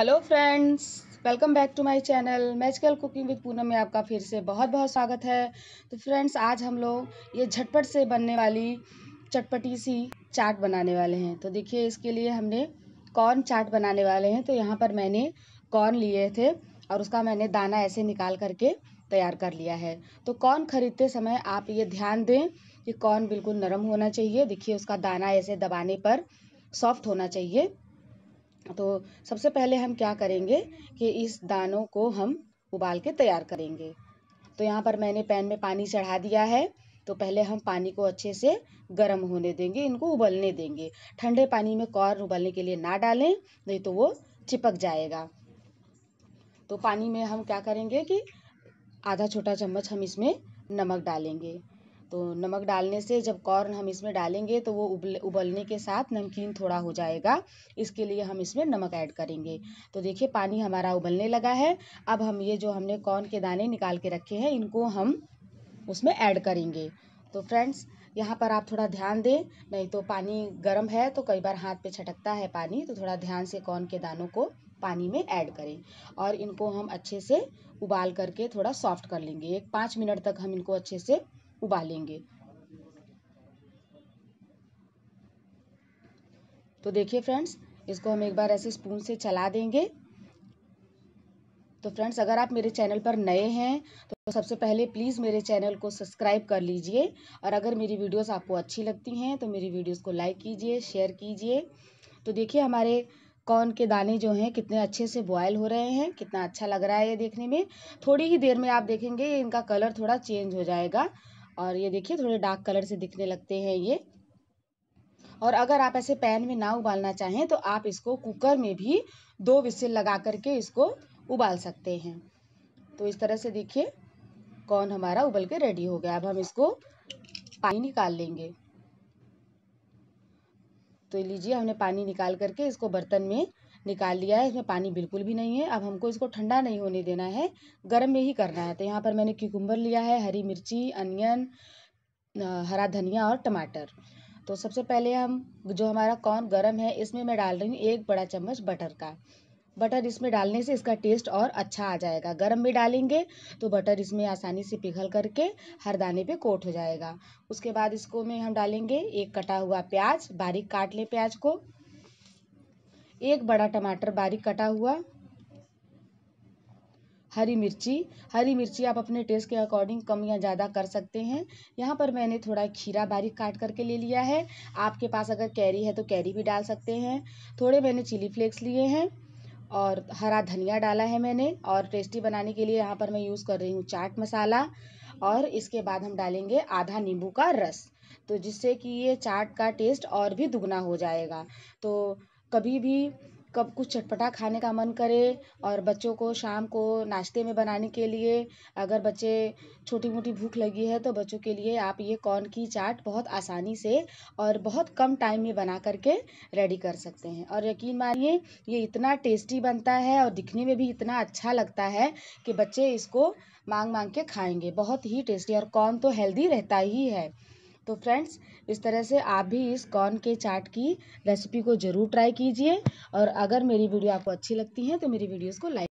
hello friends welcome back to my channel magical cooking with Poonam में आपका फिर से बहुत बहुत स्वागत है तो फ्रेंड्स आज हम लोग ये झटपट से बनने वाली चटपटी सी चाट बनाने वाले हैं तो देखिए इसके लिए हमने कॉर्न चाट बनाने वाले हैं तो यहाँ पर मैंने कॉर्न लिए थे और उसका मैंने दाना ऐसे निकाल करके तैयार कर लिया है तो कॉर्न खरीदते समय आप ये ध्यान दें कि कॉर्न बिल्कुल नरम होना चाहिए देखिए उसका दाना ऐसे दबाने पर सॉफ्ट होना चाहिए तो सबसे पहले हम क्या करेंगे कि इस दानों को हम उबाल के तैयार करेंगे तो यहाँ पर मैंने पैन में पानी चढ़ा दिया है तो पहले हम पानी को अच्छे से गर्म होने देंगे इनको उबलने देंगे ठंडे पानी में कॉर्न उबलने के लिए ना डालें नहीं तो वो चिपक जाएगा तो पानी में हम क्या करेंगे कि आधा छोटा चम्मच हम इसमें नमक डालेंगे तो नमक डालने से जब कॉर्न हम इसमें डालेंगे तो वो उबल उबलने के साथ नमकीन थोड़ा हो जाएगा इसके लिए हम इसमें नमक ऐड करेंगे तो देखिए पानी हमारा उबलने लगा है अब हम ये जो हमने कॉर्न के दाने निकाल के रखे हैं इनको हम उसमें ऐड करेंगे तो फ्रेंड्स यहाँ पर आप थोड़ा ध्यान दें नहीं तो पानी गर्म है तो कई बार हाथ पे छटकता है पानी तो थोड़ा ध्यान से कॉर्न के दानों को पानी में ऐड करें और इनको हम अच्छे से उबाल करके थोड़ा सॉफ्ट कर लेंगे एक पाँच मिनट तक हम इनको अच्छे से उबालेंगे तो देखिए फ्रेंड्स इसको हम एक बार ऐसे स्पून से चला देंगे तो फ्रेंड्स अगर आप मेरे चैनल पर नए हैं तो सबसे पहले प्लीज़ मेरे चैनल को सब्सक्राइब कर लीजिए और अगर मेरी वीडियोस आपको अच्छी लगती हैं तो मेरी वीडियोस को लाइक कीजिए शेयर कीजिए तो देखिए हमारे कॉर्न के दाने जो हैं कितने अच्छे से बॉयल हो रहे हैं कितना अच्छा लग रहा है ये देखने में थोड़ी ही देर में आप देखेंगे इनका कलर थोड़ा चेंज हो जाएगा और ये देखिए थोड़े डार्क कलर से दिखने लगते हैं ये और अगर आप ऐसे पैन में ना उबालना चाहें तो आप इसको कुकर में भी दो विसिल लगा करके इसको उबाल सकते हैं तो इस तरह से देखिए कौन हमारा उबल के रेडी हो गया अब हम इसको पानी निकाल लेंगे तो लीजिए हमने पानी निकाल करके इसको बर्तन में निकाल लिया है इसमें पानी बिल्कुल भी नहीं है अब हमको इसको ठंडा नहीं होने देना है गर्म में ही करना है तो यहाँ पर मैंने क्यूकुम्बर लिया है हरी मिर्ची अनियन हरा धनिया और टमाटर तो सबसे पहले हम जो हमारा कॉर्न गर्म है इसमें मैं डाल रही हूँ एक बड़ा चम्मच बटर का बटर इसमें डालने से इसका टेस्ट और अच्छा आ जाएगा गरम भी डालेंगे तो बटर इसमें आसानी से पिघल करके हर दाने पे कोट हो जाएगा उसके बाद इसको में हम डालेंगे एक कटा हुआ प्याज बारीक काट लें प्याज को एक बड़ा टमाटर बारीक कटा हुआ हरी मिर्ची हरी मिर्ची आप अपने टेस्ट के अकॉर्डिंग कम या ज़्यादा कर सकते हैं यहाँ पर मैंने थोड़ा खीरा बारीक काट करके ले लिया है आपके पास अगर कैरी है तो कैरी भी डाल सकते हैं थोड़े मैंने चिली फ्लेक्स लिए हैं और हरा धनिया डाला है मैंने और टेस्टी बनाने के लिए यहाँ पर मैं यूज़ कर रही हूँ चाट मसाला और इसके बाद हम डालेंगे आधा नींबू का रस तो जिससे कि ये चाट का टेस्ट और भी दुगना हो जाएगा तो कभी भी कब कुछ चटपटा खाने का मन करे और बच्चों को शाम को नाश्ते में बनाने के लिए अगर बच्चे छोटी मोटी भूख लगी है तो बच्चों के लिए आप ये कॉर्न की चाट बहुत आसानी से और बहुत कम टाइम में बना करके रेडी कर सकते हैं और यकीन मानिए ये इतना टेस्टी बनता है और दिखने में भी इतना अच्छा लगता है कि बच्चे इसको मांग मांग के खाएँगे बहुत ही टेस्टी और कॉर्न तो हेल्दी रहता ही है तो फ्रेंड्स इस तरह से आप भी इस कॉर्न के चाट की रेसिपी को ज़रूर ट्राई कीजिए और अगर मेरी वीडियो आपको अच्छी लगती है तो मेरी वीडियोस को लाइक